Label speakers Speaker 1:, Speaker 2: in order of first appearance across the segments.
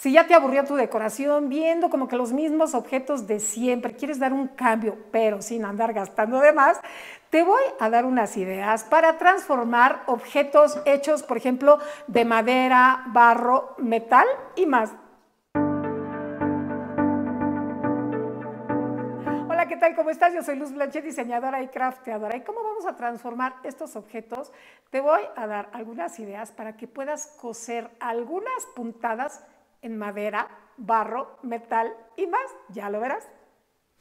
Speaker 1: Si ya te aburrió tu decoración viendo como que los mismos objetos de siempre, quieres dar un cambio, pero sin andar gastando de más, te voy a dar unas ideas para transformar objetos hechos, por ejemplo, de madera, barro, metal y más. Hola, ¿qué tal? ¿Cómo estás? Yo soy Luz Blanche, diseñadora y crafteadora. ¿Y cómo vamos a transformar estos objetos? Te voy a dar algunas ideas para que puedas coser algunas puntadas en madera, barro, metal y más, ya lo verás.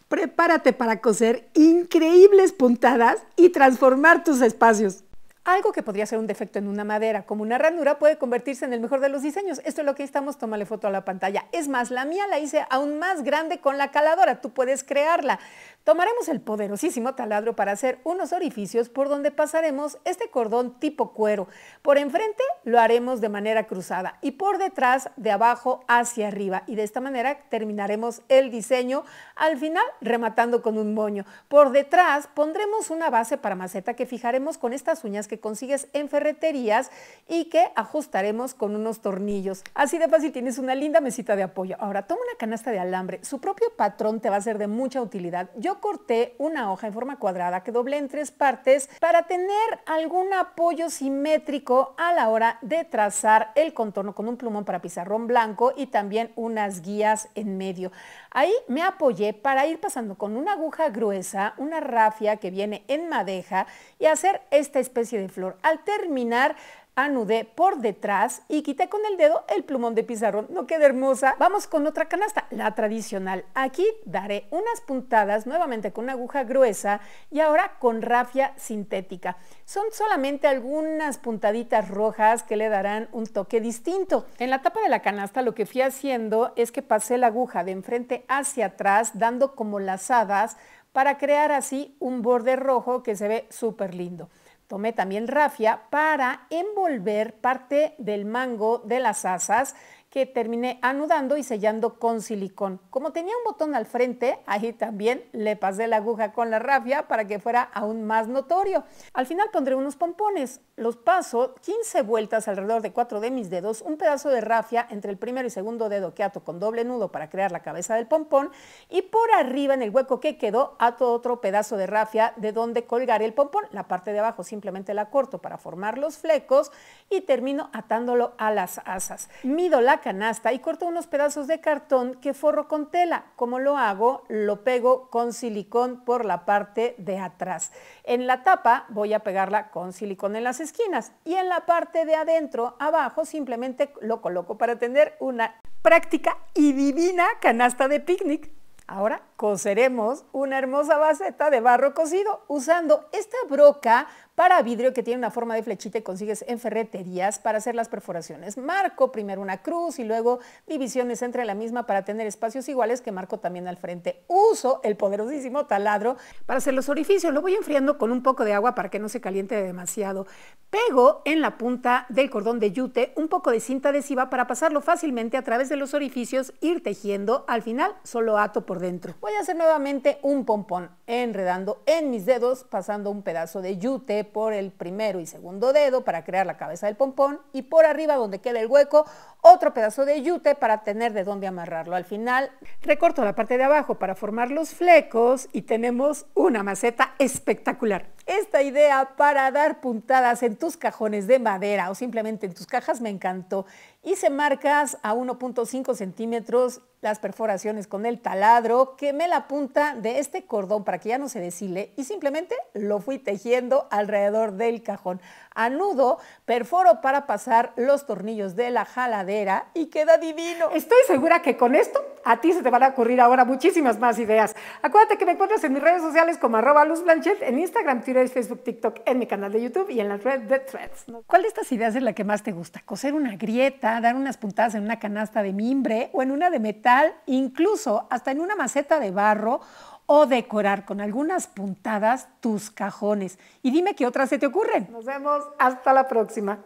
Speaker 1: Prepárate para coser increíbles puntadas y transformar tus espacios. Algo que podría ser un defecto en una madera, como una ranura, puede convertirse en el mejor de los diseños. Esto es lo que estamos, tómale foto a la pantalla. Es más, la mía la hice aún más grande con la caladora, tú puedes crearla. Tomaremos el poderosísimo taladro para hacer unos orificios por donde pasaremos este cordón tipo cuero. Por enfrente lo haremos de manera cruzada y por detrás de abajo hacia arriba. Y de esta manera terminaremos el diseño, al final rematando con un moño. Por detrás pondremos una base para maceta que fijaremos con estas uñas que consigues en ferreterías y que ajustaremos con unos tornillos. Así de fácil tienes una linda mesita de apoyo. Ahora, toma una canasta de alambre. Su propio patrón te va a ser de mucha utilidad. Yo corté una hoja en forma cuadrada que doblé en tres partes para tener algún apoyo simétrico a la hora de trazar el contorno con un plumón para pizarrón blanco y también unas guías en medio. Ahí me apoyé para ir pasando con una aguja gruesa, una rafia que viene en madeja y hacer esta especie de flor. Al terminar, anudé por detrás y quité con el dedo el plumón de pizarrón. No queda hermosa. Vamos con otra canasta, la tradicional. Aquí daré unas puntadas nuevamente con una aguja gruesa y ahora con rafia sintética. Son solamente algunas puntaditas rojas que le darán un toque distinto. En la tapa de la canasta lo que fui haciendo es que pasé la aguja de enfrente hacia atrás dando como lazadas para crear así un borde rojo que se ve súper lindo. Tomé también rafia para envolver parte del mango de las asas que terminé anudando y sellando con silicón. Como tenía un botón al frente, ahí también le pasé la aguja con la rafia para que fuera aún más notorio. Al final pondré unos pompones. Los paso 15 vueltas alrededor de cuatro de mis dedos, un pedazo de rafia entre el primero y segundo dedo que ato con doble nudo para crear la cabeza del pompón y por arriba en el hueco que quedó ato otro pedazo de rafia de donde colgaré el pompón. La parte de abajo simplemente la corto para formar los flecos y termino atándolo a las asas. Mido la canasta y corto unos pedazos de cartón que forro con tela. Como lo hago? Lo pego con silicón por la parte de atrás. En la tapa voy a pegarla con silicón en las esquinas y en la parte de adentro, abajo, simplemente lo coloco para tener una práctica y divina canasta de picnic. Ahora coseremos una hermosa baseta de barro cocido usando esta broca para vidrio que tiene una forma de flechita y consigues en ferreterías para hacer las perforaciones. Marco primero una cruz y luego divisiones entre la misma para tener espacios iguales que marco también al frente. Uso el poderosísimo taladro para hacer los orificios. Lo voy enfriando con un poco de agua para que no se caliente demasiado. Pego en la punta del cordón de yute un poco de cinta adhesiva para pasarlo fácilmente a través de los orificios, ir tejiendo. Al final solo ato por dentro. Voy a hacer nuevamente un pompón enredando en mis dedos, pasando un pedazo de yute por el primero y segundo dedo para crear la cabeza del pompón y por arriba donde queda el hueco, otro pedazo de yute para tener de dónde amarrarlo. Al final recorto la parte de abajo para formar los flecos y tenemos una maceta espectacular. Esta idea para dar puntadas en tus cajones de madera o simplemente en tus cajas me encantó Hice marcas a 1.5 centímetros las perforaciones con el taladro, quemé la punta de este cordón para que ya no se deshile y simplemente lo fui tejiendo alrededor del cajón. A nudo, perforo para pasar los tornillos de la jaladera y queda divino. Estoy segura que con esto a ti se te van a ocurrir ahora muchísimas más ideas. Acuérdate que me encuentras en mis redes sociales como arroba Luz Blanchet, en Instagram, Twitter, Facebook, TikTok, en mi canal de YouTube y en la red de Threads. ¿Cuál de estas ideas es la que más te gusta? ¿Coser una grieta, dar unas puntadas en una canasta de mimbre o en una de metal, incluso hasta en una maceta de barro o decorar con algunas puntadas tus cajones? Y dime qué otras se te ocurren. Nos vemos hasta la próxima.